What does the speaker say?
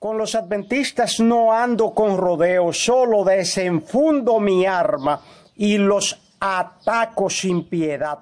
Con los adventistas no ando con rodeos, solo desenfundo mi arma y los ataco sin piedad.